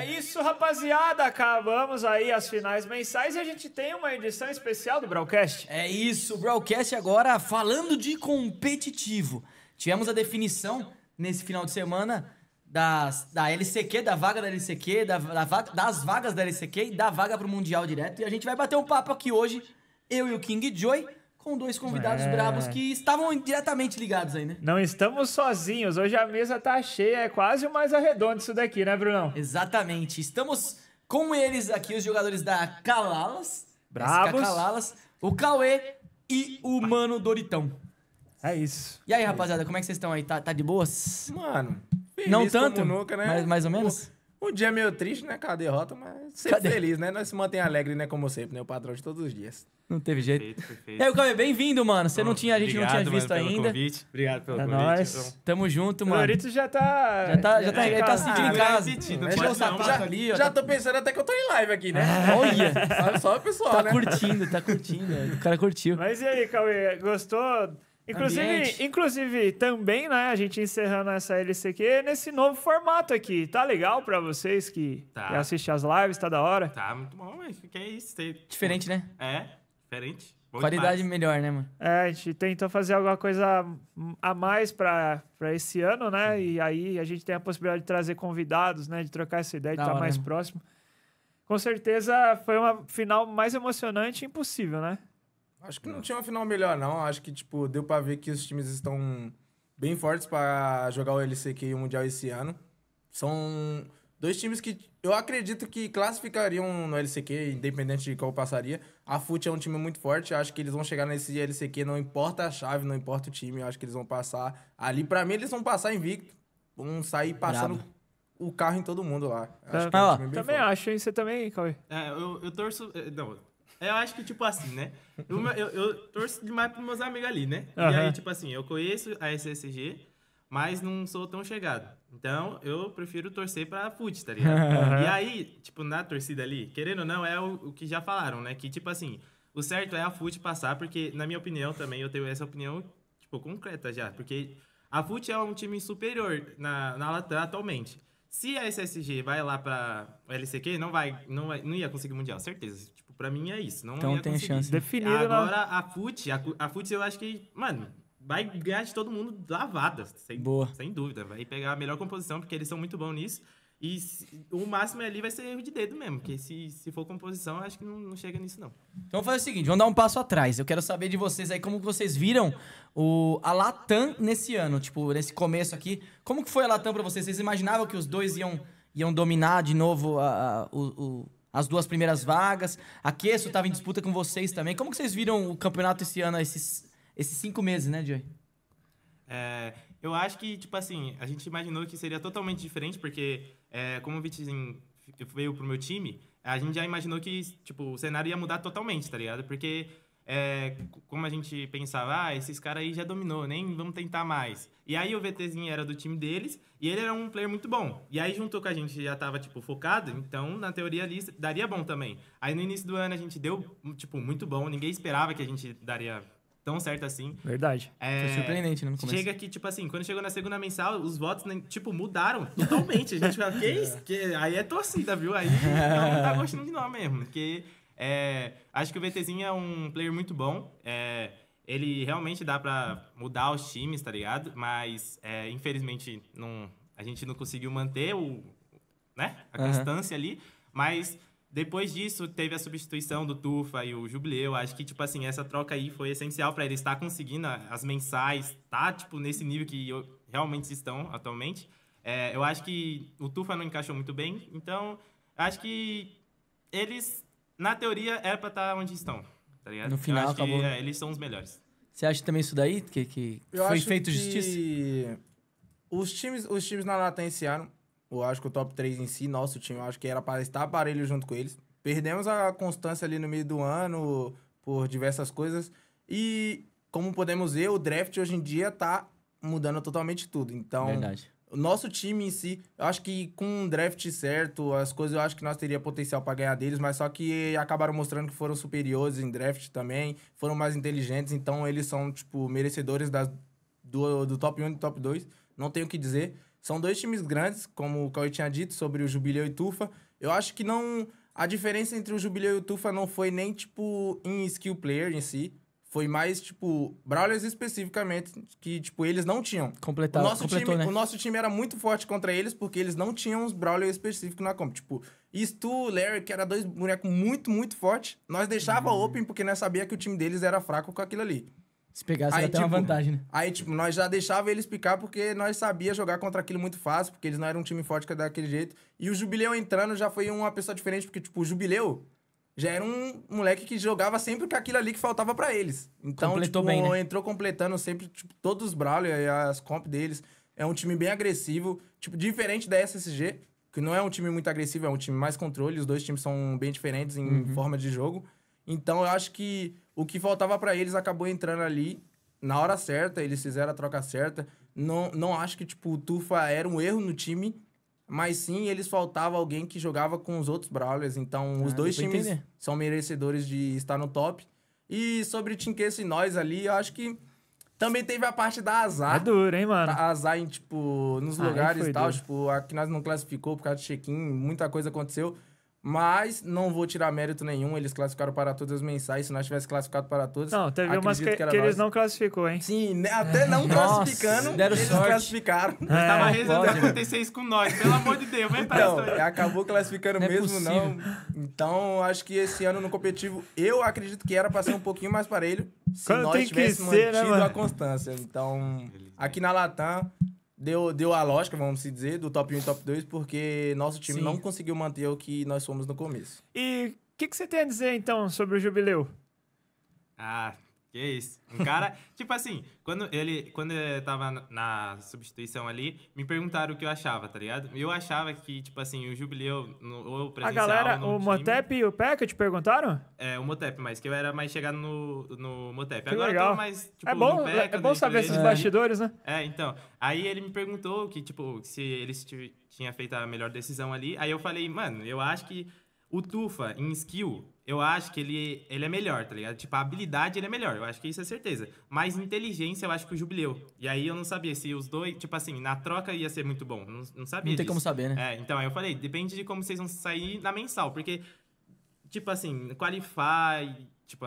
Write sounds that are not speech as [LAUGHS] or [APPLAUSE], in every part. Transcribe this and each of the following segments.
É isso, rapaziada. Acabamos aí as finais mensais e a gente tem uma edição especial do broadcast. É isso, broadcast agora falando de competitivo. Tivemos a definição nesse final de semana das, da LCQ, da vaga da LCQ, da, da das vagas da LCQ e da vaga pro Mundial direto. E a gente vai bater um papo aqui hoje, eu e o King Joy com dois convidados é. que estavam diretamente ligados aí, né? Não estamos sozinhos. Hoje a mesa tá cheia, é quase o mais arredondo isso daqui, né, Brunão? Exatamente. Estamos com eles aqui, os jogadores da Calalas. bravos Calalas, o Cauê e o Mano Doritão. É isso. E aí, rapaziada, como é que vocês estão aí? Tá, tá de boas? Mano, não tanto, nunca, né? mas mais ou menos? Um dia meio triste, né, com a derrota, mas sempre Cadê? feliz, né? Nós se mantém alegre, né, como sempre, né? O patrão de todos os dias. Não teve jeito. Perfeito, perfeito. É, o Cauê, bem-vindo, mano. Você Bom, não tinha, a gente obrigado, não tinha visto mano, pelo ainda. Convite. Obrigado pelo é convite. Nós. Então. Tamo junto, mano. O Lorito já tá. Já tá, já tá, ele tá, tá sentindo ah, em casa. Sentido, Mexe o sapato já, ali, ó. Já tô pensando até que eu tô em live aqui, né? Ah, [LAUGHS] olha! Olha só o pessoal. Tá né? curtindo, tá curtindo. o cara curtiu. Mas e aí, Cauê, gostou? Inclusive, inclusive, também, né, a gente encerrando essa LCQ nesse novo formato aqui. Tá legal para vocês que tá. assistem as lives, tá da hora? Tá muito bom, mas que é isso. Tem... Diferente, né? É, diferente. Bom Qualidade demais. melhor, né, mano? É, a gente tentou fazer alguma coisa a mais para esse ano, né? Sim. E aí a gente tem a possibilidade de trazer convidados, né? De trocar essa ideia, da de estar tá mais né? próximo. Com certeza foi uma final mais emocionante e impossível, né? Acho que não tinha uma final melhor, não. Acho que, tipo, deu pra ver que os times estão bem fortes para jogar o LCQ e o Mundial esse ano. São dois times que eu acredito que classificariam no LCQ, independente de qual passaria. A FUT é um time muito forte. Acho que eles vão chegar nesse LCQ, não importa a chave, não importa o time. Acho que eles vão passar ali. Pra mim, eles vão passar invicto. Vão sair passando... o carro em todo mundo lá. Acho ah, é um tá, também forte. acho, hein? Você também, Cauê? É, eu, eu torço. Eh, não, eu acho que, tipo assim, né? Eu, eu, eu torço demais pros meus amigos ali, né? Uhum. E aí, tipo assim, eu conheço a SSG, mas não sou tão chegado. Então, eu prefiro torcer pra FUT, tá ligado? Uhum. [LAUGHS] E aí, tipo, na torcida ali, querendo ou não, é o, o que já falaram, né? Que, tipo assim, o certo é a FUT passar, porque, na minha opinião também, eu tenho essa opinião, tipo, concreta já. Porque a FUT é um time superior na, na Latam atualmente. Se a SSG vai lá pra LCQ, não vai, não vai, não ia conseguir mundial, certeza. Tipo, Pra mim é isso. Não então tem conseguir. chance. Definido né? Agora, a FUT, a, a FUT eu acho que, mano, vai ganhar de todo mundo lavada. Sem, Boa. Sem dúvida. Vai pegar a melhor composição, porque eles são muito bons nisso. E se, o máximo ali vai ser erro de dedo mesmo, porque se, se for composição, acho que não, não chega nisso, não. Então vamos fazer o seguinte, vamos dar um passo atrás. Eu quero saber de vocês aí como vocês viram o, a Latam nesse ano, tipo, nesse começo aqui. Como que foi a Latam pra vocês? Vocês imaginavam que os dois iam, iam dominar de novo a, a o, o as duas primeiras vagas. A Queso estava em disputa com vocês também. Como que vocês viram o campeonato esse ano, esses, esses cinco meses, né, Joey? É, eu acho que, tipo assim, a gente imaginou que seria totalmente diferente, porque é, como o Vitinho veio pro meu time, a gente já imaginou que, tipo, o cenário ia mudar totalmente, tá ligado? Porque é, como a gente pensava, ah, esses caras aí já dominou, nem vamos tentar mais. E aí o VTzinho era do time deles e ele era um player muito bom. E aí juntou com a gente já tava, tipo, focado, então na teoria ali daria bom também. Aí no início do ano a gente deu, tipo, muito bom, ninguém esperava que a gente daria tão certo assim. Verdade. É, Foi surpreendente, né, no começo. Chega que, tipo assim, quando chegou na segunda mensal, os votos, tipo, mudaram totalmente. A gente fala, que, que Aí é torcida, viu? Aí não tá gostando de nós mesmo, porque... É, acho que o VTzinho é um player muito bom. É, ele realmente dá para mudar os times, tá ligado? Mas, é, infelizmente, não, a gente não conseguiu manter o, né? a uhum. constância ali. Mas depois disso, teve a substituição do Tufa e o Jubileu. Acho que, tipo assim, essa troca aí foi essencial para ele estar conseguindo as mensais, tá, tipo, nesse nível que realmente estão atualmente. É, eu acho que o Tufa não encaixou muito bem, então acho que eles na teoria, era é pra estar tá onde estão, tá ligado? No final, que, acabou. é, eles são os melhores. Você acha também isso daí? Que, que Eu foi acho feito que justiça? Os times, os times na ano Eu acho que o top 3 em si, nosso time, eu acho que era para estar aparelho junto com eles. Perdemos a constância ali no meio do ano por diversas coisas. E como podemos ver, o draft hoje em dia tá mudando totalmente tudo. Então, Verdade. O nosso time em si, eu acho que com um draft certo, as coisas eu acho que nós teria potencial para ganhar deles, mas só que acabaram mostrando que foram superiores em draft também, foram mais inteligentes, então eles são, tipo, merecedores das, do, do top 1 e do top 2. Não tenho o que dizer. São dois times grandes, como o Cauê tinha dito, sobre o Jubileu e Tufa. Eu acho que não. A diferença entre o Jubileu e o Tufa não foi nem, tipo, em skill player em si. Foi mais, tipo, Brawlers especificamente, que, tipo, eles não tinham. Completado, o nosso completou, time, né? O nosso time era muito forte contra eles, porque eles não tinham os Brawlers específicos na comp. Tipo, Stu, Larry, que era dois bonecos muito, muito fortes, nós deixava uhum. open, porque nós sabia que o time deles era fraco com aquilo ali. Se pegasse, aí, até tipo, uma vantagem, né? Aí, tipo, nós já deixava eles picar, porque nós sabia jogar contra aquilo muito fácil, porque eles não eram um time forte daquele jeito. E o Jubileu entrando já foi uma pessoa diferente, porque, tipo, o Jubileu já era um moleque que jogava sempre com aquilo ali que faltava para eles. Então, Completou tipo, bem, né? entrou completando sempre tipo, todos os Brawler e as comp deles. É um time bem agressivo, tipo, diferente da SSG, que não é um time muito agressivo, é um time mais controle. Os dois times são bem diferentes em uhum. forma de jogo. Então, eu acho que o que faltava para eles acabou entrando ali na hora certa, eles fizeram a troca certa. Não, não acho que, tipo, o Tufa era um erro no time, mas sim, eles faltava alguém que jogava com os outros Brawlers. Então, ah, os dois times são merecedores de estar no top. E sobre Tinkers e nós ali, eu acho que também teve a parte da azar. É duro, hein, mano? Azar em, tipo, nos lugares e tal. Duro. Tipo, aqui nós não classificou por causa de check-in, muita coisa aconteceu. Mas não vou tirar mérito nenhum, eles classificaram para todas as mensais. Se nós tivesse classificado para todas. Não, teve umas que, que, que eles não classificou, hein? Sim, né, até não classificando, Nossa, eles sorte. classificaram. É, Tava rezando né? acontecer isso com nós, pelo amor de Deus, vem pra então, Acabou classificando não é mesmo, é não. Então, acho que esse ano no competitivo, eu acredito que era para ser um pouquinho mais parelho se Quando nós tivéssemos mantido ser, né, a constância. Então, aqui na Latam, deu, deu a lógica, vamos se dizer, do top 1 e top 2, porque nosso time Sim. não conseguiu manter o que nós fomos no começo. E o que, que você tem a dizer, então, sobre o Jubileu? Ah, que isso. Um cara, [LAUGHS] tipo assim, quando ele quando eu tava na substituição ali, me perguntaram o que eu achava, tá ligado? Eu achava que, tipo assim, o Jubileu, no, ou o A galera, o time, Motep e o Peca te perguntaram? É, o Motep, mas que eu era mais chegado no, no Motep. Que Agora legal. mais, tipo, é bom, Peca, é bom saber esses bastidores, né? É, então. Aí ele me perguntou que, tipo, se eles tinha feito a melhor decisão ali. Aí eu falei, mano, eu acho que o Tufa, em skill, eu acho que ele, ele é melhor, tá ligado? Tipo, a habilidade ele é melhor, eu acho que isso é certeza. Mas inteligência, eu acho que o Jubileu. E aí eu não sabia se os dois, tipo assim, na troca ia ser muito bom. Não, não sabia. Não tem disso. como saber, né? É, então aí eu falei, depende de como vocês vão sair na mensal, porque, tipo assim, Qualify, tipo,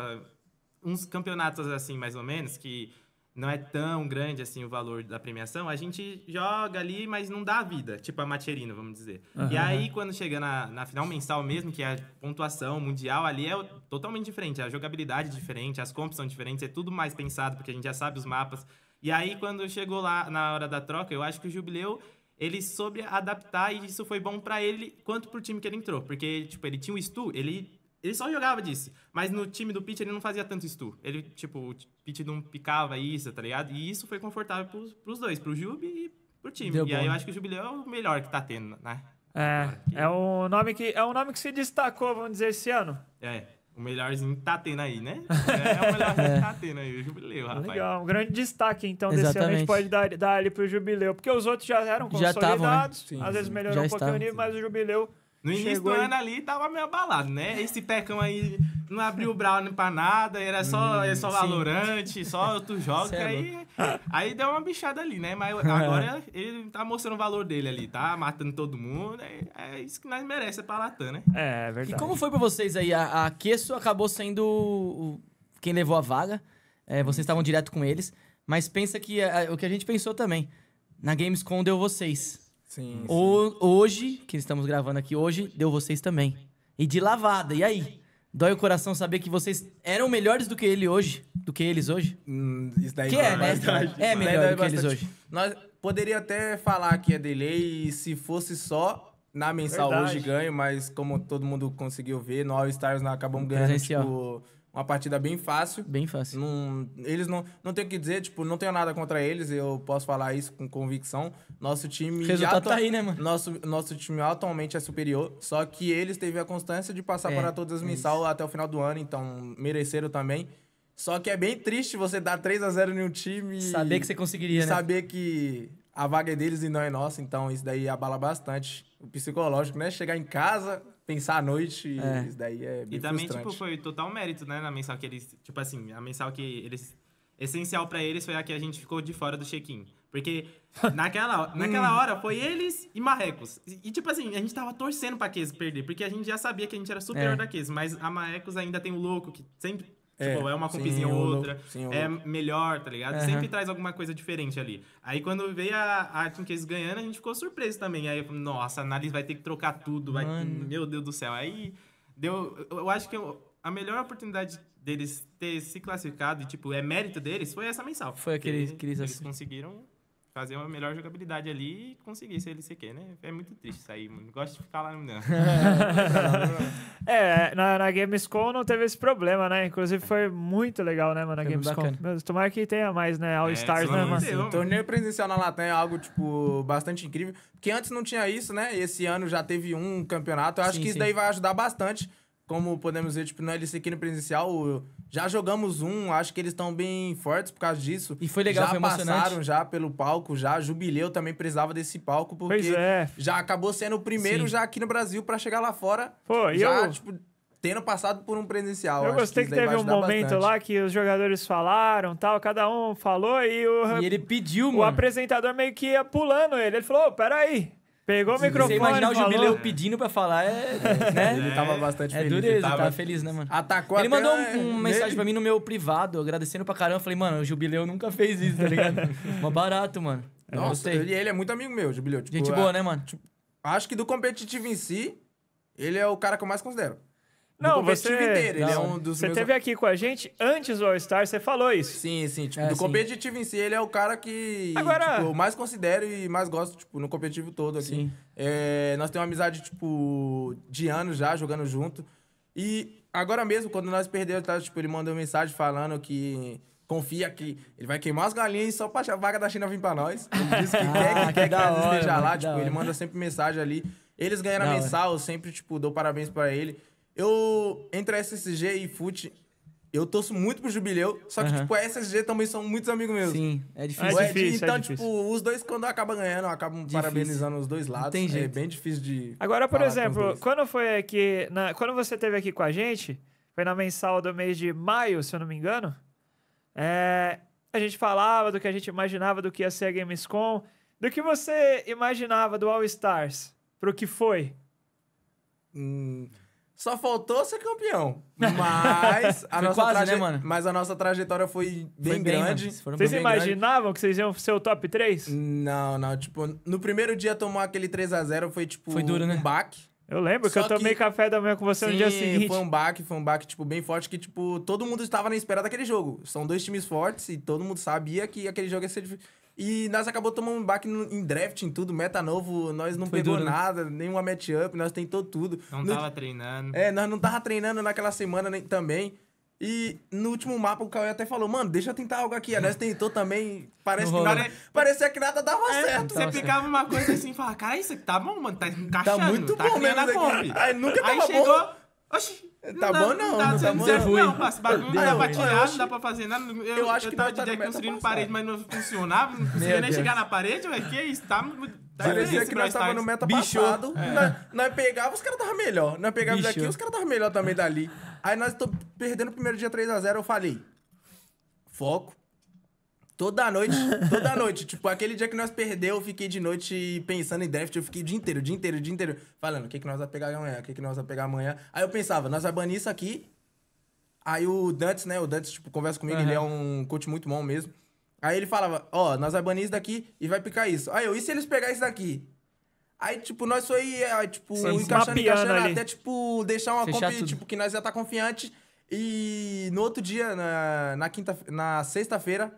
uns campeonatos assim, mais ou menos, que não é tão grande assim o valor da premiação, a gente joga ali, mas não dá vida, tipo a Macherino, vamos dizer. Uhum. E aí, quando chega na, na final mensal mesmo, que é a pontuação mundial, ali é totalmente diferente, a jogabilidade é diferente, as comps são diferentes, é tudo mais pensado, porque a gente já sabe os mapas. E aí, quando chegou lá na hora da troca, eu acho que o Jubileu ele soube adaptar e isso foi bom para ele quanto pro time que ele entrou, porque tipo, ele tinha o Stu, ele ele só jogava disso. Mas no time do Pitt ele não fazia tanto stu. Ele, tipo, o Pitt não picava isso, tá ligado? E isso foi confortável pros, pros dois, pro Jubi e pro time. Deu e bom. aí eu acho que o Jubileu é o melhor que tá tendo, né? É, é um nome que é um nome que se destacou, vamos dizer, esse ano. É, o melhorzinho que tá tendo aí, né? [LAUGHS] É, é o melhorzinho que é. tá tendo aí, o Jubileu, rapaz. Legal, um grande destaque, então, Exatamente. desse ano a gente pode dar, ali pro Jubileu, porque os outros já eram consolidados, já tavam, né? sim, às sim. vezes melhorou já um pouquinho o nível, mas o Jubileu no início Chegou do ano ali tava meio abalado, né? Esse pecão aí não abriu o Brown pra nada, era só, hum, era é só valorante, só tu joga é aí, aí deu uma bichada ali, né? Mas agora [LAUGHS] ele tá mostrando o valor dele ali, tá? Matando todo mundo, é, é isso que nós merecemos é pra Latam, né? É, é verdade. E como foi pra vocês aí? A, a Queso acabou sendo o, quem levou a vaga, vocês uhum. estavam direto com eles, mas pensa que o que a gente pensou também, na Gamescom deu vocês. Sim, o, sim. Hoje, que estamos gravando aqui hoje, deu vocês também. E de lavada, e aí? Dói o coração saber que vocês eram melhores do que ele hoje, do que eles hoje? Hum, isso daí que é, né? é melhor do que eles hoje. Nós poderia até falar que é delay e se fosse só na mensal Verdade. hoje ganho, mas como todo mundo conseguiu ver, no All Stars nós acabamos ganhando Presencial. tipo uma partida bem fácil. Bem fácil. Não, eles não. Não tenho o que dizer, tipo, não tenho nada contra eles, eu posso falar isso com convicção. Nosso time. Resultado já tá aí, né, mano? Nosso, nosso time atualmente é superior. Só que eles teve a constância de passar é, para todas as é missal até o final do ano, então mereceram também. Só que é bem triste você dar 3 a 0 em um time. Saber que você conseguiria, né? Saber que a vaga é deles e não é nossa, então isso daí abala bastante o psicológico, né? Chegar em casa, pensar à noite, é. isso daí é bem E também, tipo, frustrante. tipo, foi total mérito, né, na mensal que eles... Tipo assim, a mensal que eles... Essencial para eles foi a que a gente ficou de fora do check-in. Porque [LAUGHS] naquela, naquela hum. hora foi eles e Marrecos. E, e, tipo assim, a gente tava torcendo pra Kes perder, porque a gente já sabia que a gente era superior é. da Kes, mas a Marrecos ainda tem o louco que sempre é, tipo, é uma compzinha ou outra, sim, é melhor, tá ligado? Uhum. Sempre traz alguma coisa diferente ali. Aí quando veio a, a Team Case ganhando, a gente ficou surpreso também. Aí nossa, a análise vai ter que trocar tudo, vai... meu Deus do céu. Aí deu, eu, eu acho que eu, a melhor oportunidade deles ter se classificado, e, tipo, é mérito deles, foi essa mensal. Foi aquele que eles, eles conseguiram fazer uma melhor jogabilidade ali e conseguir ser LCQ, né? É muito triste sair, Não gosto de ficar lá no não. [LAUGHS] é, na, na, Gamescom não teve esse problema, né? Inclusive foi muito legal, né, mano? A Gamescom. tomara que tenha mais, né? All é, Stars, né, mano? Assim. Torneio presencial na Latam é algo, tipo, bastante incrível. Porque antes não tinha isso, né? Esse ano já teve um campeonato. Eu acho sim, que isso sim. daí vai ajudar bastante como podemos ver, tipo, no aqui no presencial, já jogamos um, acho que eles estão bem fortes por causa disso. E foi legal, já foi passaram já pelo palco, já jubileu também precisava desse palco, porque pois é. já acabou sendo o primeiro Sim. já aqui no Brasil para chegar lá fora. Pô, já, eu... tipo, tendo passado por um presencial. Eu gostei que, que teve um momento bastante. lá que os jogadores falaram, tal, cada um falou e o... E ele pediu, O mano. apresentador meio que ia pulando ele, ele falou, oh, peraí, Pegou o microfone. Você imaginar o falou. jubileu pedindo pra falar, é. [LAUGHS] né? É, ele tava bastante é feliz. É dureza, ele tava... tava tá? feliz, né, mano? Atacou Ele mandou uma um mensagem pra mim no meu privado, agradecendo pra caramba. Eu falei, mano, o jubileu nunca fez isso, tá ligado? [LAUGHS] Mó barato, mano. Eu Nossa, ele, ele é muito amigo meu, jubileu. Tipo, Gente boa, né, mano? Tipo, acho que do competitivo em si, ele é o cara que eu mais considero. Não, você, Ele é não. é um dos Você meus... teve aqui com a gente antes do All-Star, você falou isso. Sim, sim. Tipo, é, do sim. competitivo em si, ele é o cara que Agora... tipo, eu mais considero e mais gosto, tipo, no competitivo todo, assim. É, nós temos uma amizade, tipo, de anos já, jogando junto. E agora mesmo, quando nós perdemos, tá, tipo, ele mandou mensagem falando que confia que ele vai queimar as galinhas só pra vaga da China vir pra nós. Ele disse que [LAUGHS] ah, quer que, quer que nós esteja lá. Tipo, ele manda sempre mensagem ali. Eles ganharam não, mensal, eu sempre, tipo, dou parabéns pra ele. Eu, entre SSG e FUT, eu torço muito pro Jubileu, só que, uhum. tipo, a SSG também são muitos amigos meus. Sim, é difícil. É difícil então, é difícil. tipo, os dois, quando acabam ganhando, acabam difícil. parabenizando os dois lados. Tem é jeito. É bem difícil de. Agora, por exemplo, quando foi aqui. Na, quando você esteve aqui com a gente, foi na mensal do mês de maio, se eu não me engano. É, a gente falava do que a gente imaginava do que ia ser a Gamescom. Do que você imaginava do All Stars? Pro que foi? Hum. Só faltou ser campeão. [LAUGHS] Mas a, nossa, quase, né, traje... né, Mas a nossa trajetória foi bem, foi bem grande. Vocês imaginavam grande. que vocês iam ser o top 3? Não, não. Tipo, no primeiro dia tomou aquele 3 a 0 foi tipo foi duro, né? um né? baque. Eu lembro Só que eu tomei que... café da manhã com você Sim, no dia assim, Foi um baque, foi um baque, tipo, bem forte, que, tipo, todo mundo estava na espera daquele jogo. São dois times fortes e todo mundo sabia que aquele jogo ia ser difícil. E nós acabou tomando um baque em draft, em tudo, meta novo, nós não Foi pegou duro. nada, nenhuma matchup, nós tentou tudo. Não no, tava treinando. É, nós não tava treinando naquela semana nem, também. E no último mapa o Cauê até falou, mano, deixa eu tentar algo aqui. A nós tentou também, parece que nada, parecia que nada dava é, certo. Você ficava uma coisa assim e falava, cara, isso aqui tá bom, mano, tá, tá encaixando. Tá muito tá bom mesmo. Né? Aí nunca tava Aí chegou, bom. oxi, Tá bom não, não tá, não tá bom não. Não, passa bagulho, não dá pra tirar, não dá pra fazer nada. Eu, eu acho que eu tava de construir construindo parede, mas não funcionava, não conseguia nem chegar na parede, ué. que isso, tá... Tá Parecia que nós tava tá no meta Bicho. passado, é. nós, nós pegava, os caras tava melhor. Nós pegava Bicho. daqui, os caras tava melhor também dali. Aí nós tô perdendo o primeiro dia 3x0, eu falei, foco, Toda noite, toda noite. tipo, aquele dia que nós perdeu, eu fiquei de noite pensando em draft. Eu fiquei o dia inteiro, o dia inteiro, o dia inteiro. Falando, o que, que nós vamos pegar amanhã? O que, que nós vamos pegar amanhã? Aí eu pensava, nós vamos banir isso aqui. Aí o Dantes, né? O Dantes, tipo, conversa comigo. Uhum. Ele é um coach muito bom mesmo. Aí ele falava, ó, oh, nós vamos banir isso daqui e vai picar isso. Aí eu, e se eles pegar isso daqui? Aí, tipo, nós foi, aí, tipo, Sim, encaixando, encaixando, ali. até, tipo, deixar uma Fechar tipo, que nós ia estar tá confiante. E no outro dia, na, na quinta, na sexta-feira,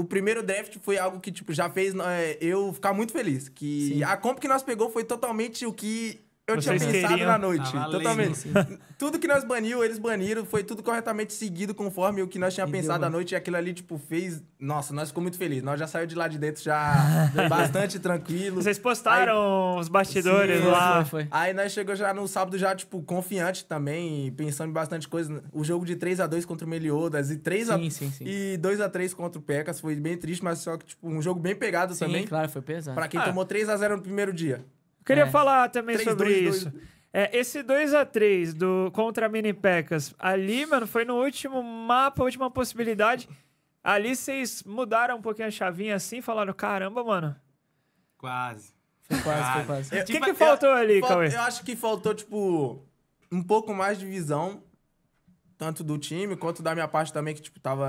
o primeiro draft foi algo que, tipo, já fez eh, eu ficar muito feliz. Que Sim. a comp que nós pegou foi totalmente o que eu tinha pensado na noite. Tava totalmente. Assim. Lendo, [LAUGHS] tudo que nós baniu, eles baniram. Foi tudo corretamente seguido conforme o que nós tínhamos pensado à noite. E aquilo ali, tipo, fez. Nossa, nós ficamos muito felizes. Nós já saímos de lá de dentro já [LAUGHS] bastante tranquilo. Vocês postaram Aí... os bastidores Sim, lá. Foi, Aí nós chegou já no sábado, já, tipo, confiante também, pensando em bastante coisa. O jogo de 3 a 2 contra o Meliodas e 3 sim, a sim, sim. E 2 a 3 contra o Pecas. Foi bem triste, mas só que, tipo, um jogo bem pegado sim, também. Claro, foi pesado. Pra quem ah. tomou 3 a 0 no primeiro dia. Queria é. falar também 3, sobre 2, isso. 2. É, esse 2 a 3 do contra a Mini Pecas, ali, mano, foi no último mapa, última possibilidade. Ali vocês mudaram um pouquinho a chavinha assim, falaram: caramba, mano. Quase. Foi quase, foi quase. O que, tipo, que faltou eu, ali, fal, Cauê? Eu acho que faltou, tipo, um pouco mais de visão, tanto do time quanto da minha parte também, que, tipo, tava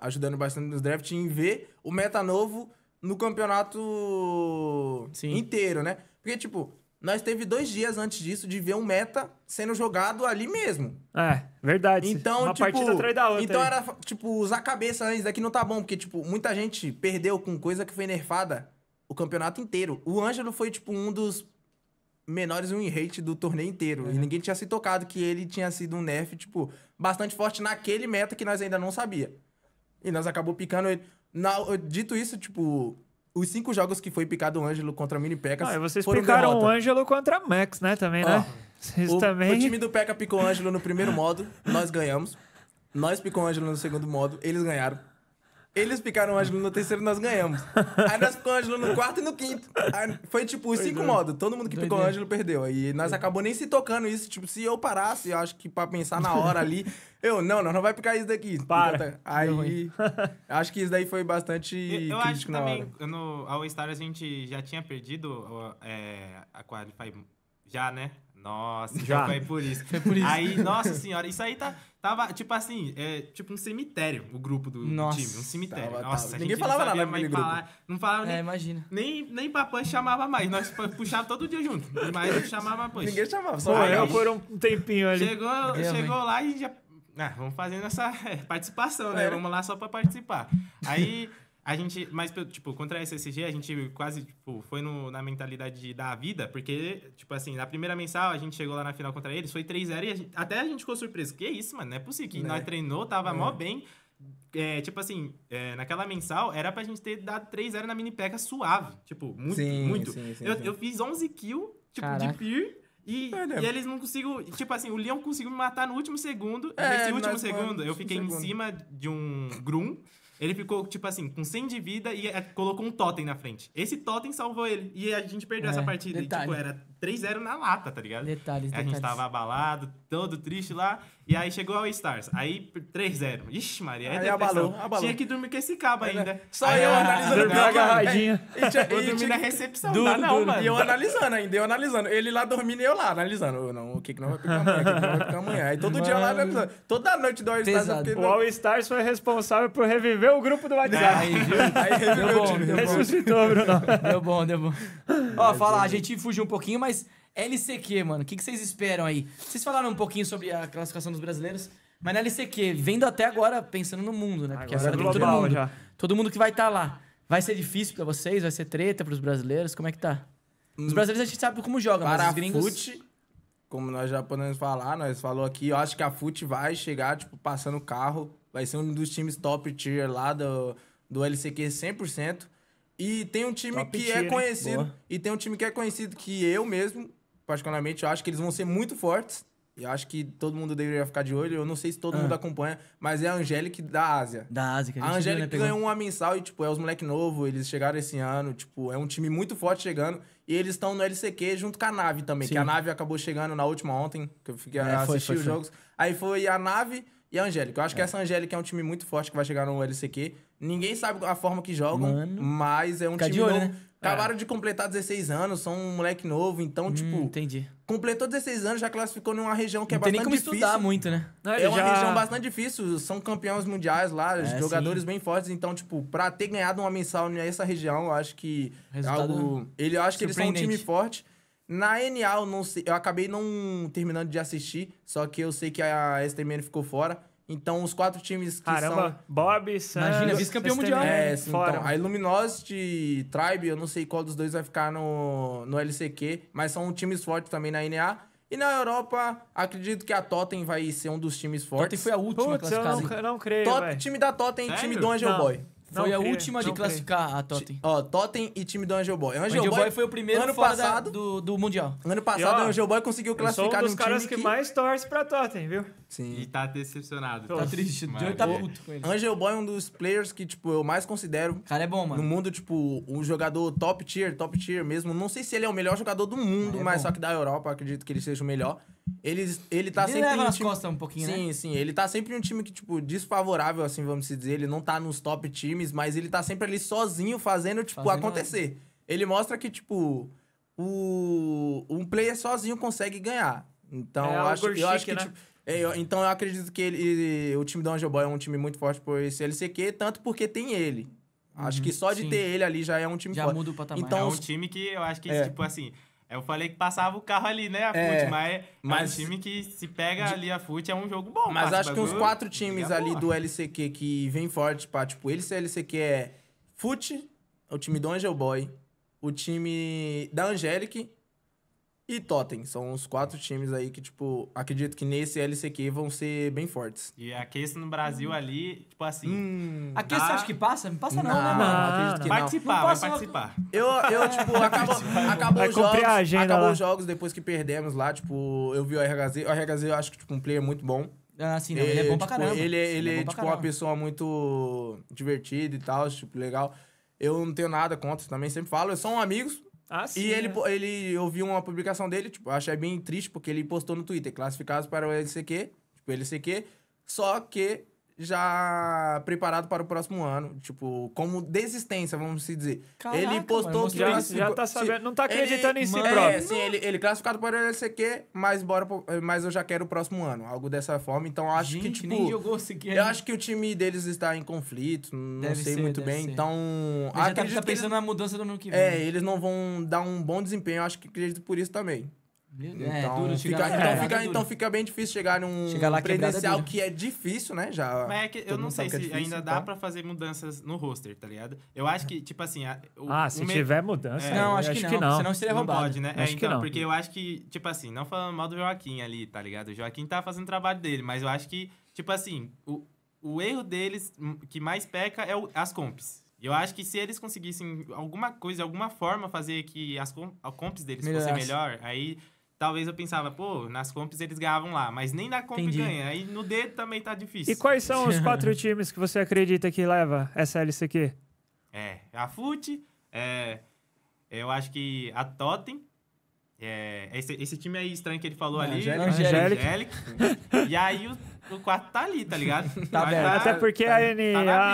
ajudando bastante nos drafts, em ver o meta novo no campeonato Sim. inteiro, né? Porque, tipo, nós teve dois dias antes disso de ver um meta sendo jogado ali mesmo. É, verdade. Então, Uma tipo, partida atrás da outra. Então aí. era, tipo, usar a cabeça antes daqui não tá bom, porque, tipo, muita gente perdeu com coisa que foi nerfada o campeonato inteiro. O Ângelo foi, tipo, um dos menores win rate do torneio inteiro. É. E ninguém tinha se tocado que ele tinha sido um nerf, tipo, bastante forte naquele meta que nós ainda não sabia. E nós acabou picando ele. Na, dito isso, tipo, os cinco jogos que foi picado o Ângelo contra a Mini Pecas. Ah, vocês foram picaram derrota. o Ângelo contra a Max, né? Também, né? o, também. O time do Peca picou o Ângelo no primeiro modo, nós ganhamos. Nós picou o Ângelo no segundo modo, eles ganharam. Eles ficaram Ângelo no terceiro e nós ganhamos. [LAUGHS] Aí nós ficamos Ângelo no quarto e no quinto. Aí foi tipo os cinco é. modos. Todo mundo que Doideira. picou Ângelo perdeu. Aí nós acabou nem se tocando isso. Tipo, se eu parasse, eu acho que pra pensar na hora ali, [LAUGHS] eu, não, nós não vai picar isso daqui. Para. Então, tá, aí, [LAUGHS] acho que isso daí foi bastante eu, eu acho que também, No All Star a gente já tinha perdido é, a Qualify já, né? Nossa, então já foi por isso. Foi por isso. Aí, nossa senhora, isso aí tá, tava, tipo assim, é tipo um cemitério, o grupo do, nossa, do time. Um cemitério. Tava, nossa, tava. ninguém falava nada mais grupo. Falar, não falava é, nem. imagina. Nem, nem chamava mais. Nós puxava todo dia junto. Mas chamava punch. Ninguém chamava, só eu por um tempinho ali. Chegou, é, chegou lá e já. Ah, vamos fazendo essa é, participação, né? É. Vamos lá só pra participar. Aí. A gente, mas, tipo, contra a SSG, a gente quase, tipo, foi no, na mentalidade de dar a vida, porque, tipo assim, na primeira mensal, a gente chegou lá na final contra eles, foi 3 0 e a gente, até a gente ficou surpreso. Que isso, mano, não é possível. Que né? nós treinou, tava é. mó bem. É, tipo assim, é, naquela mensal, era pra gente ter dado 3-0 na mini peca suave. Tipo, muito, sim, muito. Sim, sim, eu, eu, fiz 11 kills, tipo, Caraca. de peer. E, é, né? e, eles não conseguiram. Tipo assim, o leão conseguiu me matar no último segundo. É, e nesse último segundo, eu fiquei segundo. em cima de um Grum. Ele ficou, tipo assim, com 100 de vida e é, colocou um totem na frente. Esse totem salvou ele. E a gente perdeu é, essa partida. E, tipo, era 3-0 na lata, tá ligado? Detalhes, detalhes. A gente tava abalado, todo triste lá. E aí chegou ao Stars. Aí 3-0. Ixi, Maria, é aí abalou, abalou, Tinha que dormir com esse cabo né? ainda. Só aí, eu analisando. Dormiu agarradinha. Eu dormi na recepção. Tá? Duro, não, duro, mano. E eu analisando ainda, eu analisando. Ele lá dormindo e eu lá analisando. Eu não, o que, que não vai picar amanhã, o que, que não vai picar amanhã. Aí todo Mano. dia lá, né, mesmo, toda noite do All-Stars. O All-Stars foi responsável por reviver o grupo do WhatsApp. Aí, Aí reviveu deu bom, o time. Deu Ressuscitou, Bruno. [LAUGHS] Deu bom, deu bom. Ó, falar, a gente fugiu um pouquinho, mas LCQ, mano, o que, que vocês esperam aí? Vocês falaram um pouquinho sobre a classificação dos brasileiros, mas na LCQ, vendo até agora, pensando no mundo, né? Porque agora é global, todo mundo, já. todo mundo que vai estar tá lá. Vai ser difícil para vocês? Vai ser treta para os brasileiros? Como é que tá? Os hum. brasileiros a gente sabe como joga, para mas os gringos... Fute, como nós já podemos falar, nós falou aqui, eu acho que a FUT vai chegar, tipo, passando o carro. Vai ser um dos times top tier lá do, do LCQ 100%. E tem um time top que é tier, é conhecido. E tem um time que é conhecido que eu mesmo, particularmente, eu acho que eles vão ser muito fortes. Eu acho que todo mundo deveria ficar de olho. Eu não sei se todo ah. mundo acompanha, mas é a Angélica da Ásia. Da Ásia, que a, a Angélica viu, né, ganhou uma mensal e, tipo, é os moleque novo, eles chegaram esse ano, tipo, é um time muito forte chegando. E eles estão no LCQ junto com a nave também, Sim. que a nave acabou chegando na última ontem, que eu fiquei é, os jogos. Aí foi a nave, e a Angélica. Eu acho é. que essa Angélica é um time muito forte que vai chegar no LCQ. Ninguém sabe a forma que jogam, Mano. mas é um time. De olho, novo. Né? Acabaram é. de completar 16 anos, são um moleque novo, então, hum, tipo. Entendi. Completou 16 anos, já classificou numa região que é não é bastante difícil. Tem nem como difícil. estudar muito, né? É, uma região bastante difícil, são campeões mundiais lá, é, jogadores sim. bem fortes, então, tipo, pra ter ganhado uma mensal nessa região, eu acho que. Resultado é algo... Né? Ele, eu acho que eles são um time forte. Na NA eu não sei, eu acabei não terminando de assistir, só que eu sei que a STMN ficou fora. Então os quatro times que Caramba, são Bob, Sans, Imagina, vice-campeão mundial. É, sim, fora. Então, a Illuminosity, Tribe, eu não sei qual dos dois vai ficar no, no LCQ, mas são times fortes também na NA. E na Europa, acredito que a Totem vai ser um dos times fortes. Totem foi a última Putz, classificada. Eu não, não creio, Time da Totem e time do Angel não. Boy. Foi a creio, última de classificar creio. a Totem. Ó, Totem e time do Angel Boy. Angel, o Angel Boy, Boy foi o primeiro ano passado da, do, do Mundial. Ano passado, e, ó, o Angel Boy conseguiu classificar no um time. um dos caras que, mais torce pra Totem, viu? Sim. E tá decepcionado. Tá triste. Mas... Tá puto com ele. Angel Boy é um dos players que, tipo, eu mais considero. cara é bom, mano. No mundo, tipo, um jogador top tier, top tier mesmo. Não sei se ele é o melhor jogador do mundo, ah, é mas só que da Europa, acredito que ele seja o melhor. Ele, ele tá ele sempre. Leva um time... costas um pouquinho, sim, né? Sim, sim. Ele tá sempre em um time que, tipo, desfavorável, assim, vamos dizer. Ele não tá nos top times, mas ele tá sempre ali sozinho fazendo, tipo, fazendo acontecer. Ele mostra que, tipo, o... um player sozinho consegue ganhar. Então, é eu, acho, eu acho que, né? tipo, é, eu, então eu acredito que ele, o time do Angel Boy é um time muito forte por esse LCQ, tanto porque tem ele. Acho uhum, que só de sim. ter ele ali já é um time já forte. Já muda o patamar. Então, é um time que eu acho que, é. tipo assim, eu falei que passava o carro ali, né, a é, mas, mas é um time que se pega de, ali a FUT é um jogo bom. Mas acho que uns quatro times ali do LCQ que vem forte pra, tipo, esse LCQ é FUT, o time do Angel Boy, o time da Angelic e Totem. São os quatro times aí que, tipo, acredito que nesse LCQ vão ser bem fortes. E a Case no Brasil ali, tipo assim. Hum, a Case dá... você acha que passa? Não passa, não, não né, mano? Não, acredito que participar, não. Vai participar. Eu, eu tipo, [LAUGHS] acabou os jogos. A agenda acabou os jogos depois que perdemos lá, tipo, eu vi o RHZ. O RHZ eu acho que, tipo, um player muito bom. Ah, sim, não, ele, é ele é bom pra tipo, caramba. Ele, ele, é, é tipo, uma pessoa muito divertida e tal, tipo, legal. Eu não tenho nada contra também, sempre falo, são amigos, ah, sim. E ele, é. ele, eu vi uma publicação dele, tipo, achei bem triste, porque ele postou no Twitter, classificados para o LCQ, tipo, LCQ, só que já preparado para o próximo ano. Tipo, como desistência, vamos se dizer. Caraca, ele postou mano, que já, já assim, tá tipo, sabendo, não tá acreditando ele, em si mano, próprio. É, sim, ele, ele classificado para o LCQ, mas, bora, mas eu já quero o próximo ano. Algo dessa forma. Então, acho Gente, que, tipo... Nem jogou sequer. Eu né? acho que o time deles está em conflito, não deve sei ser, muito bem. Ser. Então, que tá, acredito tá pensando na mudança do ano que é, vem. É, eles não vão dar um bom desempenho. Eu acho que acredito por isso também. É, então, duro chegar, fica, é, então, fica, então fica bem difícil chegar num chegar lá credencial é que é difícil, né? Já. Mas é que eu não sei é se é difícil, ainda tá? dá para fazer mudanças no roster, tá ligado? Eu acho que, tipo assim. A, o, ah, se me... tiver mudança. É. não, acho, acho que, não, Senão seria roubado. Não pode, né? Acho então, que não. porque eu acho que, tipo assim, não falando mal do Joaquim ali, tá ligado? O Joaquim tá fazendo o trabalho dele, mas eu acho que, tipo assim, o, o erro deles hum, que mais peca é o, as comps. Eu acho que se eles conseguissem alguma coisa, alguma forma fazer que as comps deles fossem melhor, aí talvez eu pensava, pô, nas comps eles ganhavam lá, mas nem na comp Entendi. ganha. Aí no dedo também tá difícil. E quais são os [LAUGHS] quatro times que você acredita que leva essa LCQ? É, a FUT, é, eu acho que a Totem. É, esse, esse, time aí estranho que ele falou é, ali. Angélica. [LAUGHS] e aí o, o quarto tá ali, tá ligado? [LAUGHS] Tá aberto. Tá- Até porque tá, a tá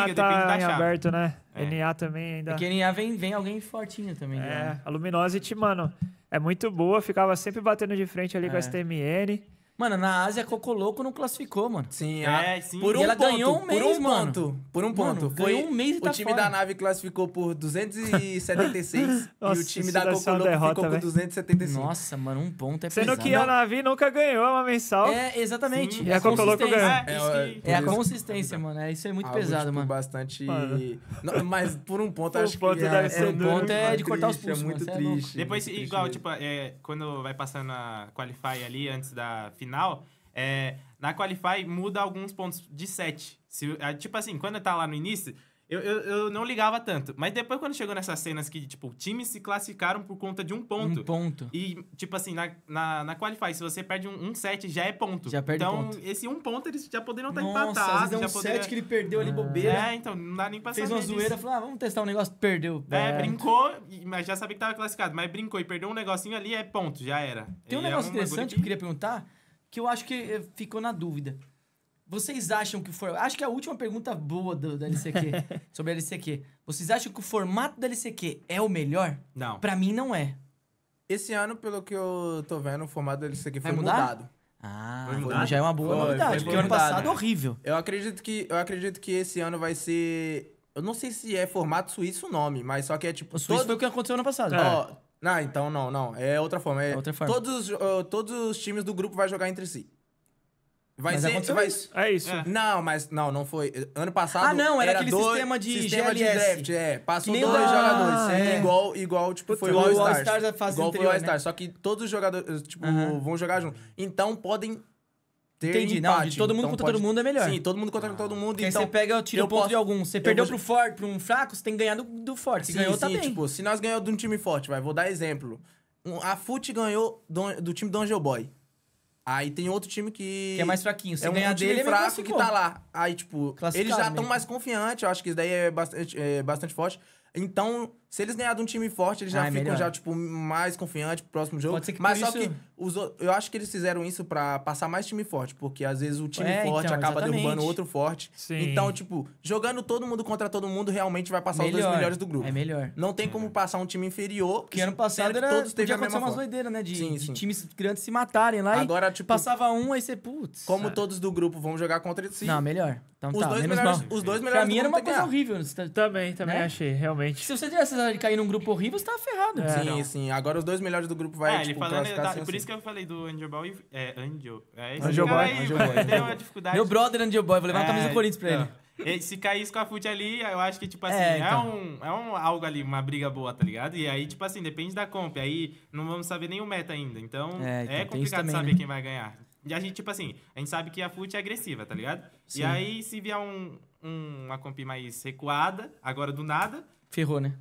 NA tá, tá em aberto, né? É. NA também ainda. Porque é NA vem, vem alguém fortinho também. É, né? a Luminosity, mano é muito boa, ficava sempre batendo de frente ali é. com a é. STMN. Mano, na Ásia, Coco Louco não classificou, mano. Sim, é, sim. Por um e ela ponto, ganhou um mês, por um mano. ponto. Por um ponto. Mano, foi um mês e tá O time fora. da nave classificou por 276 [LAUGHS] Nossa, e o time da Coco Louco derrota, ficou véio. por 275. Nossa, mano, um ponto é pesado. Sendo que a nave nunca ganhou uma mensal. É, exatamente. Sim, e a Coco Louco ganhou. É, é, é a consistência, mano. É, isso é muito Algo pesado, tipo, mano. bastante... Mano. Não, mas por um ponto, [LAUGHS] acho que... Por um ponto é, é de cortar os é pulsos, É muito triste. Depois, igual, tipo, é, quando vai passando a qualify ali, antes da final, final, é, na Qualify muda alguns pontos de set. Se, é, tipo assim, quando tá lá no início, eu, eu, eu, não ligava tanto. Mas depois, quando chegou nessas cenas que, tipo, times se classificaram por conta de um ponto. Um ponto. E, tipo assim, na, na, na Qualify, se você perde um, um set, já é ponto. Já perde então, ponto. Então, esse um ponto, eles já poderiam estar empatados. Nossa, é um poderia... set que ele perdeu ali, é. bobeira. É, então, não dá nem pra Fez uma zoeira, falou, ah, vamos testar um negócio, perdeu. É, é, brincou, mas já sabia que tava classificado. Mas brincou e perdeu um negocinho ali, é ponto, já era. Tem um negócio é interessante que eu queria perguntar que eu acho que eh, ficou na dúvida. Vocês acham que o formato. Acho que é a última pergunta boa do, da LCQ, [LAUGHS] sobre a LCQ. Vocês acham que o formato da LCQ é o melhor? Não. Pra mim, não é. Esse ano, pelo que eu tô vendo, o formato da LCQ foi mudado. Ah, foi então já é uma boa foi, novidade, foi porque mudado, ano passado né? horrível. Eu acredito, que, eu acredito que esse ano vai ser. Eu não sei se é formato suíço o nome, mas só que é tipo. O suíço todo... foi o que aconteceu ano passado. É. Ó, não, ah, então não, não. É outra forma. É, é outra forma. Todos, uh, todos os times do grupo vai jogar entre si. Vai mas ser. Vai... Isso. É isso. É. Não, mas não, não foi. Ano passado. Ah, não, era, era aquele dois, sistema de sistema GLS. de draft. É, passou dois jogadores. Ah, é, é. Igual, igual tipo, foi o All-Stars. All é igual anterior, foi o All-Stars. Né? Só que todos os jogadores tipo, uh -huh. vão jogar junto. Então podem ter Entendi, empate. não. De todo mundo então contra pode... todo mundo é melhor. Sim, todo mundo contra ah. todo mundo. Porque então, você pega, tira o ponto posso... de algum. Você eu perdeu vou... pro forte, pro um fraco, você tem que ganhar do, do forte. Se ganhou, tá sim, tá bem. Tipo, se nós ganhamos de um time forte, vai, vou dar exemplo. A FUT ganhou do, do time do Angel Boy. Aí tem outro time que. Que é mais fraquinho. Se é um ganhar time dele, fraco é que tá lá. Aí, tipo, eles já estão mais confiantes. Eu acho que isso daí é bastante, é bastante forte. Então, se eles ganharem de um time forte, eles já ah, é ficam melhor. já, tipo, mais confiantes pro próximo jogo. Pode ser que Mas só isso... que os, eu acho que eles fizeram isso para passar mais time forte, porque às vezes o time é, forte então, acaba exatamente. derrubando outro forte. Sim. Então, tipo, jogando todo mundo contra todo mundo, realmente vai passar melhor. os dois melhores do grupo. É melhor. Não tem é. como passar um time inferior. Porque ano passado era, todos teve a mesma umas doideiras, né? De, sim, de sim. times grandes se matarem lá. Agora, tipo, passava um, aí você, putz. Como sabe. Ah. todos do grupo vão jogar contra eles. Não, melhor. Então os tá, dois melhores, mal. Os dois melhores Pra mim era uma coisa horrível. Tá- também, também né? achei, realmente. Se você tivesse coisa de cair num grupo horrível, você tá ferrado. É, sim, sim. Agora os dois melhores do grupo vai, é, tipo, ele falando, assim. Por isso assim. que eu falei do Angel Boy. É, Angel. É, Angel Boy. Aí, Angel Boy. Deu uma dificuldade. Meu brother Angel Boy. Vou levar é, uma camisa do é, Corinthians pra então. ele. E se cair com a fute ali, eu acho que, tipo é, assim, é, então. é, um, é um algo ali, uma briga boa, tá ligado? E aí, tipo assim, depende da comp. Aí não vamos saber nenhum meta ainda. Então, é, então, é complicado também, saber né? quem vai ganhar. E a gente, tipo assim, a gente sabe que a fute é agressiva, tá ligado? Sim. E aí, se vier um, uma comp mais recuada, agora do nada. Ferrou, né?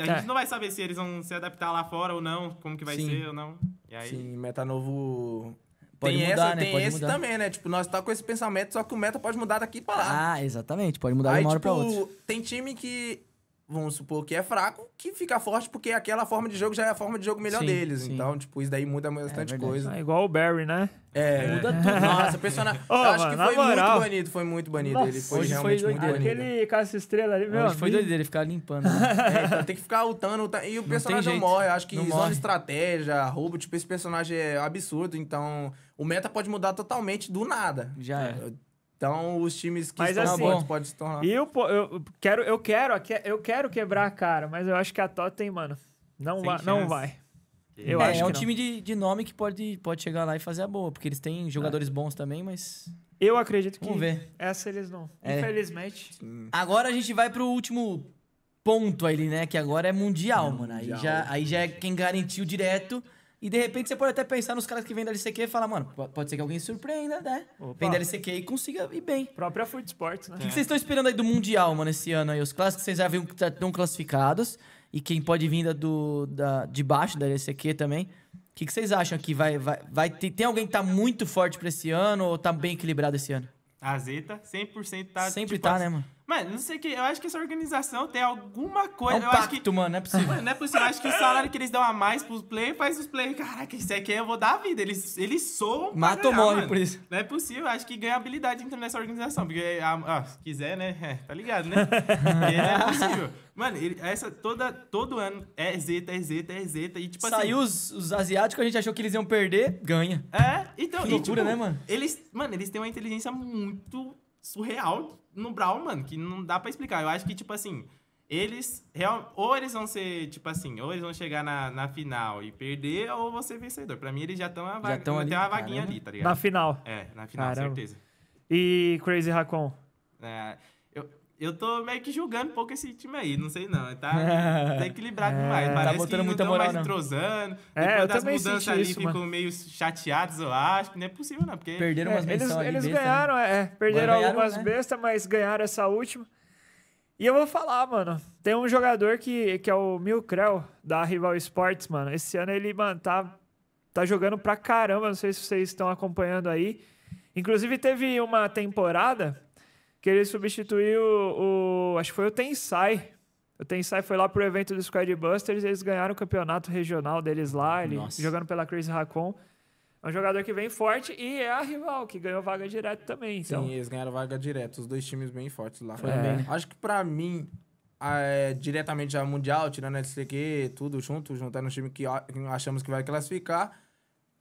A gente é. não vai saber se eles vão se adaptar lá fora ou não, como que vai Sim. ser ou não. E aí... Sim, meta novo. Pode tem mudar, essa, né? Tem pode esse mudar. também, né? Tipo, nós tá com esse pensamento, só que o meta pode mudar daqui pra lá. Ah, exatamente. Pode mudar de uma hora tipo, pra outra. Tem time que vamos supor que é fraco, que fica forte porque aquela forma de jogo já é a forma de jogo melhor sim, deles. Sim. Então, tipo, isso daí muda bastante é coisa. É igual o Barry, né? É. é. Muda [LAUGHS] tudo. Nossa, o personagem... oh, acho mano, que foi moral. muito banido, foi muito banido. Nossa, ele foi realmente foi muito banido. Aquele caça estrela ali, meu foi doido ele ficar limpando. [LAUGHS] Né? é, então tem que ficar lutando. E o personagem não, morre. acho que não zona estratégia, roubo, tipo, esse personagem é absurdo. Então, o meta pode mudar totalmente do nada. Já é. Então, os times que mas estão assim, podem se tornar. Eu, eu, quero, eu, quero, eu quero quebrar a cara, mas eu acho que a Tottenham, mano, não, vai, não vai. Eu é, acho é, é um time de, de nome que pode, pode chegar lá e fazer a boa, porque eles têm jogadores é. bons também, mas. Eu acredito que. Vamos ver. Essa eles não. É. Infelizmente. Sim. Agora a gente vai pro último ponto ali, né? Que agora é mundial, mano. Mundial. Aí já, aí já é quem garantiu direto. E de repente você pode até pensar nos caras que vendem LCQ e falar, mano, pode ser que alguém surpreenda, né? da LCQ e consiga ir bem. Própria Food Sports, né? O que, é. vocês estão esperando aí do Mundial, mano, esse ano aí? Os clássicos vocês já viram que estão tá classificados. E quem pode vir da, do, da, de baixo da LCQ também. O que, vocês acham que vai. vai, vai tem alguém que tá muito forte pra esse ano ou tá bem equilibrado esse ano? A Zeta, 100% tá. Sempre tipo, tá, né, mano? Mano, não sei o que. Eu acho que essa organização tem alguma é coisa. É um eu pacto, acho que, mano, não é possível. Mano, não é possível. Eu acho que o salário que eles dão a mais pros players faz os players. Caraca, isso aqui eu vou dar a vida. Eles, eles soam. Mata ou morre por isso. Não é possível. Eu acho que ganha habilidade entrando nessa organização. Porque, ah, ah se quiser, né? [LAUGHS] É, tá ligado, né? não é possível. Mano, ele, essa, toda, todo ano é zeta, é zeta, é zeta. E, tipo, assim Saiu assim, os, os asiáticos, a gente achou que eles iam perder, ganha. É, então. Que loucura, e, tipo, né, mano? Eles, mano, eles têm uma inteligência muito surreal no Brown, mano, que não dá para explicar. Eu acho que, tipo assim, eles real, ou eles vão ser, tipo assim, ou eles vão chegar na, na final e perder, ou você vencedor. Pra mim, eles já estão a vaga, já tem uma vaguinha ali, tá ligado? Na final. É, na final, caramba. certeza. E Crazy Racon? É. Eu tô meio que julgando um pouco esse time aí, não sei não. Tá, [LAUGHS] tá equilibrado é, demais. Tá parece tá botando que muita não moral, mais né? entrosando. É, Depois eu das também mudanças ali isso, ficam meio chateados, eu acho. Não é possível, não. Porque... Perderam é, eles, eles besta, né? ganharam, né? é. Perderam algumas né? bestas, mas ganharam essa última. E eu vou falar, mano. Tem um jogador que, que é o Milcrel, da Rival Sports, mano. Esse ano ele, mano, tá, tá jogando pra caramba. Não sei se vocês estão acompanhando aí. Inclusive, teve uma temporada que ele substituiu o, o, Acho que foi o Tensai. O Tensai foi lá pro evento do Squad Busters, eles ganharam o campeonato regional deles lá, ele, jogando pela Crazy Racon. É um jogador que vem forte e é a rival, que ganhou vaga direto também. Então. Sim, eles ganharam vaga direto. Os dois times bem fortes lá. É. Acho que pra mim, é, diretamente a Mundial, tirando a STQ, tudo junto, juntando um time que achamos que vai classificar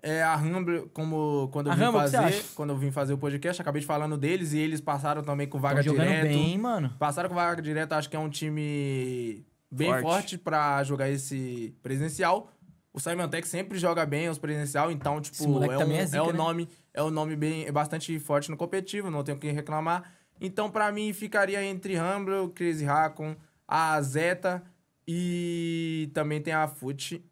é, a Rambler, como quando eu, vim fazer, quando eu vim fazer o podcast, acabei de falando deles e eles passaram também com vaga direta direto. bem, mano. Passaram com vaga direto, acho que é um time bem forte, forte para jogar esse presencial. O Simon Tech sempre joga bem os presencial, então, tipo, é, um, é, zica, é né? nome, é o nome bem é bastante forte no competitivo, não tenho o que reclamar. Então, para mim, ficaria entre Rambler, Crazy Raccoon, a Zeta e também tem a Foot,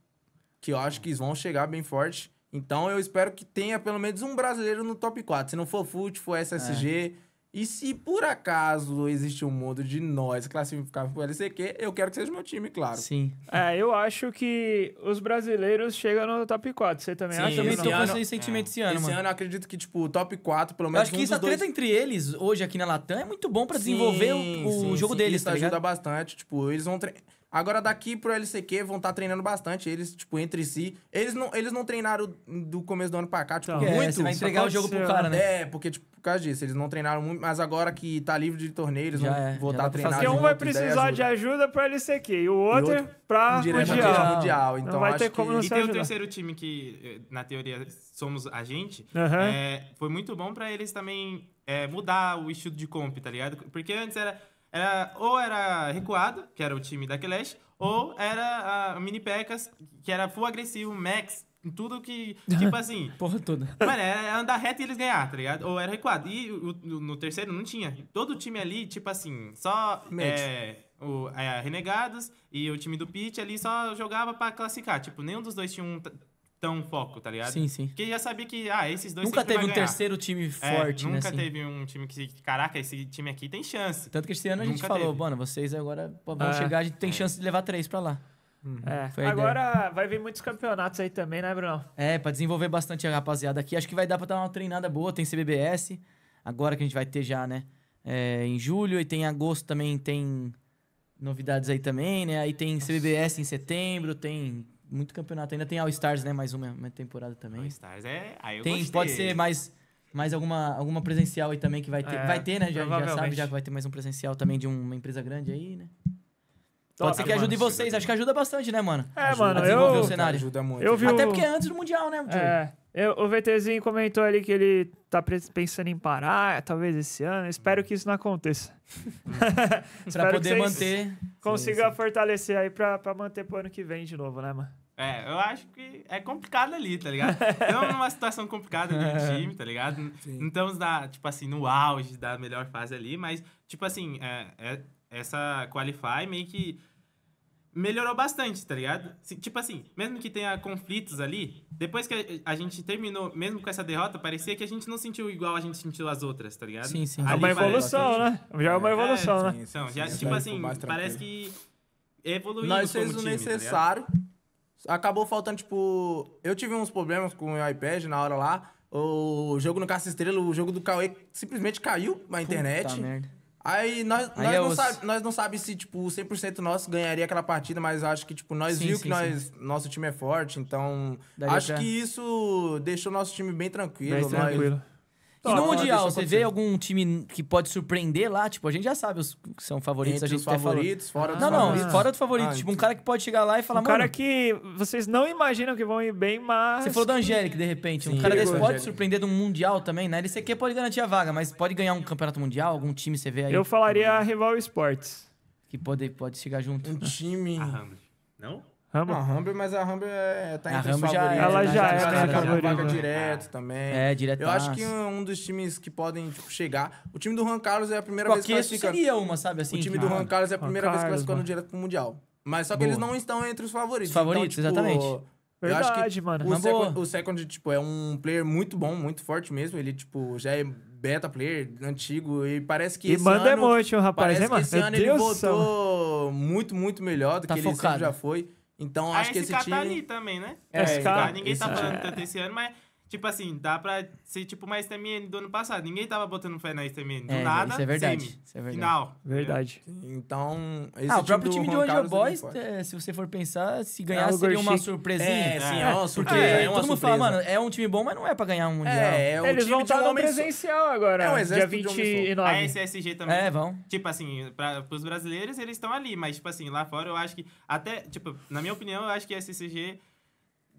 que eu acho que eles vão chegar bem forte. Então eu espero que tenha pelo menos um brasileiro no top 4. Se não for FUT, for SSG. É. E se por acaso existe um mundo de nós classificar para LCQ, eu quero que seja meu time, claro. Sim. É, eu acho que os brasileiros chegam no top 4. Você também Sim, acha? Eu tô com esse sentimento é. esse ano, Esse mano. ano eu acredito que, tipo, o top 4, pelo menos. Eu acho um que essa treta dois... entre eles, hoje aqui na Latam, é muito bom para desenvolver sim, o, o sim, jogo sim. deles. Isso tá ajuda ligado? bastante. Tipo, eles vão. treinar. Agora daqui pro LCQ vão estar tá treinando bastante, eles, tipo, entre si. Eles não, eles não treinaram do começo do ano pra cá, tipo, então, muito. É, você vai entregar o jogo pro cara, né? É, porque, tipo, por causa disso, eles não treinaram muito, mas agora que tá livre de torneio, eles já vão é, voltar a treinar. Porque um vai precisar de ajuda pro LCQ e o outro, e outro pra mundial. mundial. Então, não vai ter como que... não E tem ajudar. o terceiro time que, na teoria, somos a gente. Uhum. É, foi muito bom pra eles também é, mudar o estilo de comp, tá ligado? Porque antes era era, ou era recuado, que era o time da Clash, ou era a Mini Pecas, que era full agressivo, max, tudo que. Tipo assim. [LAUGHS] Porra toda. Mano, era andar reto e eles ganhar, tá ligado? Ou era recuado. E o, o, no terceiro não tinha. Todo o time ali, tipo assim, só. É, o, é, Renegados e o time do Pit ali só jogava pra classificar. Tipo, nenhum dos dois tinha um tão foco, tá ligado? Sim, sim. Porque já sabia que, ah, esses dois Nunca teve um ganhar. terceiro time é, forte, é, nunca né? Nunca assim. teve assim. um time que, caraca, esse time aqui tem chance. Tanto que esse ano a gente falou, mano, vocês agora vão é. chegar, a gente tem é. chance de levar três pra lá. Uhum. É. Agora ideia. vai vir muitos campeonatos aí também, né, Bruno? É, pra desenvolver bastante a rapaziada aqui. Acho que vai dar pra dar uma treinada boa. Tem CBBS, agora que a gente vai ter já, né? É, em julho e tem agosto também, tem novidades aí também, né? Aí tem CBBS em setembro, tem muito campeonato. Ainda tem All Stars, né? Mais uma, uma temporada também. All Stars é. Aí eu tem, gostei. pode ser mais, mais alguma, alguma presencial aí também que vai ter. É, vai ter, né? Já, já sabe, já vai ter mais um presencial também de uma empresa grande aí, né? Top, Pode ser que ajude vocês, acho que ajuda bastante, né, mano? É, ajuda mano, a desenvolver eu, o cenário. Ajuda muito. Eu vi Até o... porque é antes do Mundial, né? É. Eu, o VTzinho comentou ali que ele tá pensando em parar, talvez esse ano. Espero que isso não aconteça. [LAUGHS] pra poder manter. Consiga sim, sim. fortalecer aí pra, pra manter pro ano que vem de novo, né, mano? É, eu acho que é complicado ali, tá ligado? Estamos [LAUGHS] numa situação complicada no [LAUGHS] time, tá ligado? Sim. Não estamos, tipo assim, no auge da melhor fase ali, mas, tipo assim, é, é, essa Qualify meio que melhorou bastante, tá ligado? Tipo assim, mesmo que tenha conflitos ali, depois que a, gente terminou, mesmo com essa derrota, parecia que a gente não sentiu igual a gente sentiu as outras, tá ligado? Sim, sim. Ali é uma evolução, né? Já é uma é, evolução, né? É, sim, então, já, sim, tipo assim, parece que evoluiu Nós fez o time, tá necessário. Tá acabou faltando, tipo... Eu tive uns problemas com o iPad na hora lá. O jogo no Caça Estrela, o jogo do Cauê simplesmente caiu na internet. Puta merda. Aí nós, Aí nós, é não os... sabe, nós não sabe se, tipo, 100% nosso ganharia aquela partida, mas acho que, tipo, nós sim, viu sim, que nós, nosso time é forte, então Daria acho pra... que isso deixou nosso time bem tranquilo. Bem tranquilo. Nós... Top, e no Mundial, você vê algum time que pode surpreender lá? Tipo, a gente já sabe os que são favoritos. Entre a gente os favoritos, fora dos não, favoritos. Não, não, fora do favorito. Ah, tipo, um cara que pode chegar lá e falar... Um cara que vocês não imaginam que vão ir bem, mas... Você falou do Angélico de repente. Sim, um cara desse pode Angelic. surpreender de um Mundial também, né? ele LCQ pode garantir a vaga, mas pode ganhar um campeonato mundial, algum time você vê aí? Eu falaria a Rival Esportes. Que pode, pode chegar junto. Um time... Ah, não? Humble? Não, Humble, mas a Humble é, é tá em a Humble os favoritos. É né? Já, tá é, né? ela já é, já é favorita. vaga né? direto também. É, direto. Eu acho que um dos times que podem tipo, chegar... O time do Juan Carlos é a primeira Qualquer vez que classifica... seria uma, sabe assim? O time do ah, Juan Carlos é a primeira Carlos, vez que classificando direto pro Mundial. Mas só que Boa. eles não estão entre os favoritos. Os favoritos, então, tipo, exatamente. Verdade, acho que mano. O, Humble... o Second, tipo, é um player muito bom, muito forte mesmo. Ele, tipo, já é beta player antigo e parece que e esse manda ano, emotion, rapaz, parece hein, mano? esse Meu ano Deus ele voltou muito, muito melhor do tá que focado. ele sempre já foi. Então, ah, acho a que esse tá time... tá ali também, né? É, SK, ninguém tá falando tanto esse ano, mas Tipo assim, dá pra ser tipo uma STMN do ano passado. Ninguém tava botando fé na STMN. Do é, nada, isso é verdade. Semi, isso é verdade. Final. Verdade. Então, esse ah, o próprio tipo time, time de é Angel é Boys, é, se você for pensar, se ganhar é, seria uma surpresinha. É, é, sim, é, uma surpresa. Porque é uma todo mundo fala, mano, é um time bom, mas não é pra ganhar um mundial. É, é um Eles vão estar no presencial agora, é um dia 29. A SSG também. É, vão. Tipo assim, pra, pros brasileiros, eles estão ali. Mas, tipo assim, lá fora, eu acho que... Até, tipo, na minha opinião, eu acho que a SSG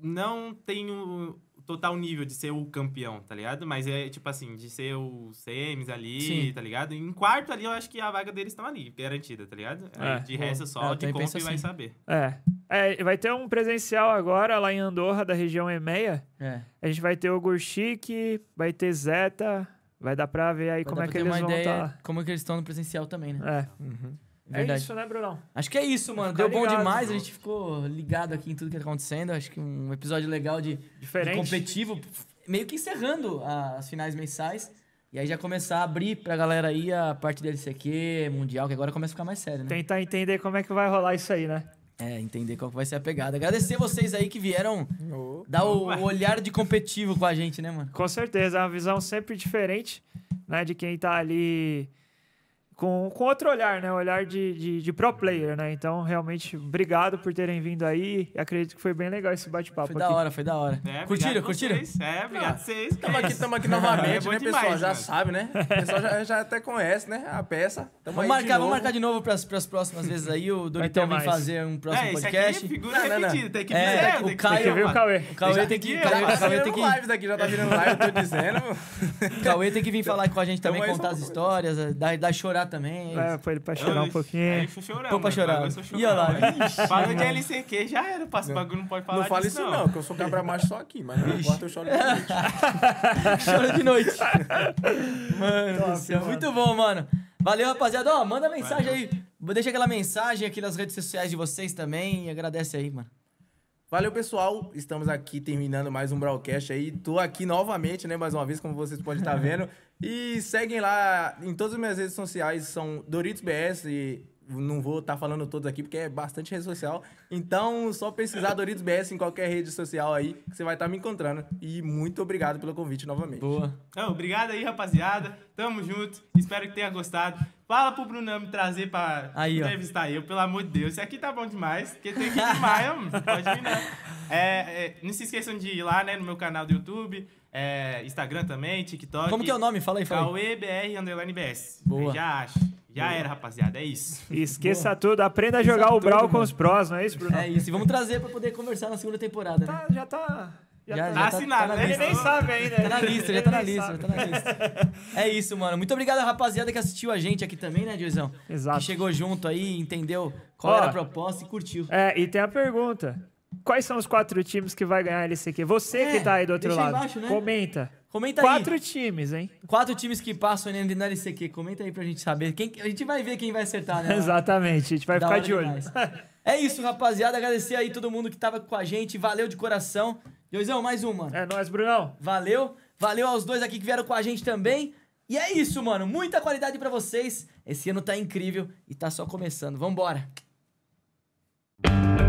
não tem o total nível de ser o campeão, tá ligado? Mas é tipo assim, de ser o semis ali, Sim. tá ligado? Em quarto ali, eu acho que a vaga deles estão ali, garantida, tá ligado? É, de resto só, o é, de compra e vai assim. saber. É. é. Vai ter um presencial agora lá em Andorra, da região EMEA. É. A gente vai ter o Gurchik, vai ter Zeta. Vai dar pra ver aí vai como é que eles vão estar. Tá... Como é que eles estão no presencial também, né? É. Uhum. É Verdade. É isso, né, Brunão? Acho que é isso, mano. Deu ligado, bom demais. A gente ficou ligado aqui em tudo que tá acontecendo. Acho que um episódio legal de, Diferente. de competitivo. Meio que encerrando as finais mensais. E aí já começar a abrir pra galera aí a parte da LCQ, Mundial, que agora começa a ficar mais sério, né? Tentar entender como é que vai rolar isso aí, né? É, entender qual vai ser a pegada. Agradecer vocês aí que vieram oh, dar o olhar de competitivo com a gente, né, mano? Com certeza, é uma visão sempre diferente, né, de quem tá ali com, com outro olhar, né? Olhar de, de, de, pro player, né? Então, realmente, obrigado por terem vindo aí. Acredito que foi bem legal esse bate-papo. Foi aqui. da hora, foi da hora. É, curtiram, curtiram? Vocês. É, obrigado ah, vocês. Estamos aqui, tamo aqui é, novamente, é né, demais, pessoal? Já sabe, né? [LAUGHS] O pessoal já, já até conhece, né? A peça. Tamo vamos, marcar, vamos marcar de novo para as próximas vezes aí. O Doritão vem fazer um próximo é, podcast. Aqui é figura não, não, não. tem que é, ver. o Caio, tem que ver é o Cauê. O Cauê tem que. Já tá virando live daqui, já tá virando live, eu tô dizendo. O Cauê tem que vir então, falar com a gente [LAUGHS] também, então, é contar as histórias, dar chorar também. É, é foi ele pra chorar um pouquinho. Aí foi chorar. Pô, pra chorar. E olha lá. Falou [LAUGHS] de LCQ, já era. Passa bagulho, não pode falar Não fala isso não, que eu sou cabra macho só aqui, mas não importa, eu choro de noite. [LAUGHS] Choro de noite. [LAUGHS] Mano Top, do céu. Mano. Muito bom, mano. Valeu, rapaziada. Ó, manda mensagem Valeu. aí. Deixa aquela mensagem aqui nas redes sociais de vocês também e agradece aí, mano. Valeu, pessoal. Estamos aqui terminando mais um broadcast aí. Tô aqui novamente, né? Mais uma vez, como vocês podem estar vendo. E seguem lá em todas as minhas redes sociais, são DoritosBS. E não vou estar tá falando todos aqui, porque é bastante rede social. Então, só pesquisar DoritosBS em qualquer rede social aí, que você vai estar tá me encontrando. E muito obrigado pelo convite novamente. Boa. Então, obrigado aí, rapaziada. Tamo junto. Espero que tenha gostado. Fala pro Brunão me trazer pra aí, entrevistar ó. eu, pelo amor de Deus. Isso aqui tá bom demais. Porque tem aqui demais, [LAUGHS] mano. Pode vir, não. Né? É, é, não se esqueçam de ir lá, né, no meu canal do YouTube. É, Instagram também, TikTok. Como que é o nome? Fala aí, fala aí. Underline BS. Boa. já acho. Já era, rapaziada. É isso. Esqueça Boa. tudo. Aprenda a jogar Esqueça o Brawl com os prós, não é isso, Bruno? É isso. E vamos trazer pra poder conversar na segunda temporada, tá, né? Tá, já tá... Já, tá já, tá, assinado, tá, né? Ele nem sabe ainda. Tá na lista, já tá na lista, já tá na lista. [LAUGHS] É isso, mano. Muito obrigado, rapaziada, que assistiu a gente aqui também, né, Diozão? Exato. Que chegou junto aí, entendeu qual Ó, era a proposta e curtiu. É, e tem a pergunta. Quais são os quatro times que vai ganhar a LCQ? Você é, que tá aí do outro lado. Embaixo, né? Comenta. Comenta quatro aí. Quatro times, hein? Quatro times que passam na LCQ. Comenta aí pra gente saber. Quem, a gente vai ver quem vai acertar, né? [LAUGHS] Exatamente. A gente vai da ficar de olho. é isso, rapaziada. Agradecer aí todo mundo que tava com a gente. Valeu de coração. Leozão, mais um, mano. É nóis, Brunão. Valeu. Valeu aos dois aqui que vieram com a gente também. E é isso, mano. Muita qualidade para vocês. Esse ano tá incrível e tá só começando. Vambora. Música